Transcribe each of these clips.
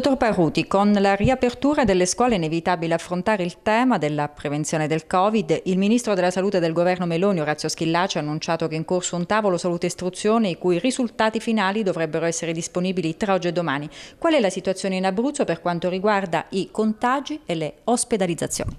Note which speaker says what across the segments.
Speaker 1: Dottor Paruti, con la riapertura delle scuole è inevitabile affrontare il tema della prevenzione del Covid. Il ministro della Salute del governo Meloni, Orazio Schillaci, ha annunciato che è in corso un tavolo salute e istruzione i cui risultati finali dovrebbero essere disponibili tra oggi e domani. Qual è la situazione in Abruzzo per quanto riguarda i contagi e le ospedalizzazioni?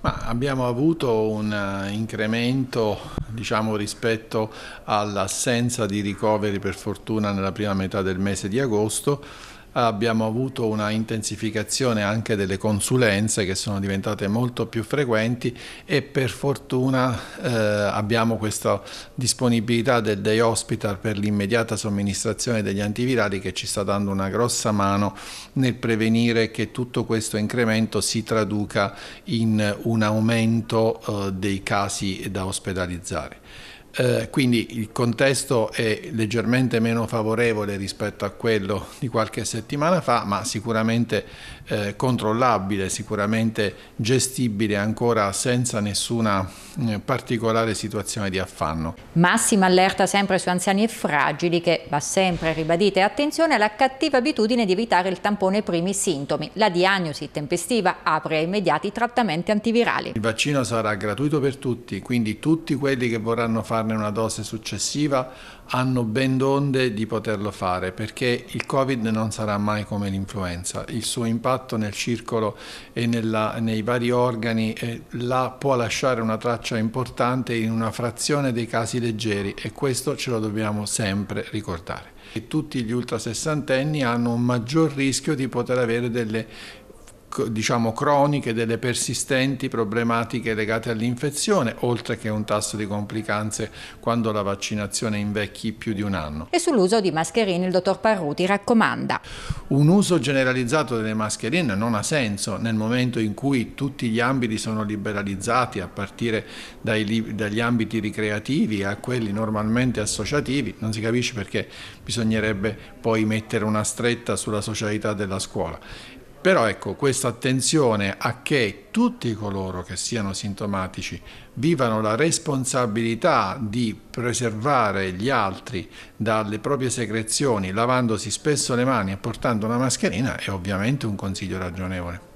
Speaker 2: Ma abbiamo avuto un eh, incremento diciamo, rispetto all'assenza di ricoveri per fortuna nella prima metà del mese di agosto abbiamo avuto una intensificazione anche delle consulenze che sono diventate molto più frequenti e per fortuna eh, abbiamo questa disponibilità del day hospital per l'immediata somministrazione degli antivirali che ci sta dando una grossa mano nel prevenire che tutto questo incremento si traduca in un aumento eh, dei casi da ospedalizzare. Eh, quindi il contesto è leggermente meno favorevole rispetto a quello di qualche settimana fa, ma sicuramente eh, controllabile, sicuramente gestibile ancora senza nessuna eh, particolare situazione di affanno. Massima
Speaker 1: allerta sempre su anziani e fragili che va sempre ribadita e attenzione alla cattiva abitudine di evitare il tampone ai primi sintomi. La diagnosi tempestiva apre ai immediati trattamenti antivirali.
Speaker 2: Il vaccino sarà gratuito per tutti, quindi tutti quelli che vorranno farlo darne una dose successiva hanno ben donde di poterlo fare perché il Covid non sarà mai come l'influenza, il suo impatto nel circolo e nella, nei vari organi eh, là può lasciare una traccia importante in una frazione dei casi leggeri e questo ce lo dobbiamo sempre ricordare. E tutti gli ultra sessantenni hanno un maggior rischio di poter avere delle diciamo, croniche delle persistenti problematiche legate all'infezione, oltre che un tasso di complicanze quando la vaccinazione invecchi più di un anno.
Speaker 1: E sull'uso di mascherine il dottor Parruti raccomanda.
Speaker 2: Un uso generalizzato delle mascherine non ha senso nel momento in cui tutti gli ambiti sono liberalizzati, a partire dai, dagli ambiti ricreativi a quelli normalmente associativi, non si capisce perché bisognerebbe poi mettere una stretta sulla socialità della scuola. Però ecco, questa attenzione a che tutti coloro che siano sintomatici vivano la responsabilità di preservare gli altri dalle proprie secrezioni, lavandosi spesso le mani e portando una mascherina, è ovviamente un consiglio ragionevole.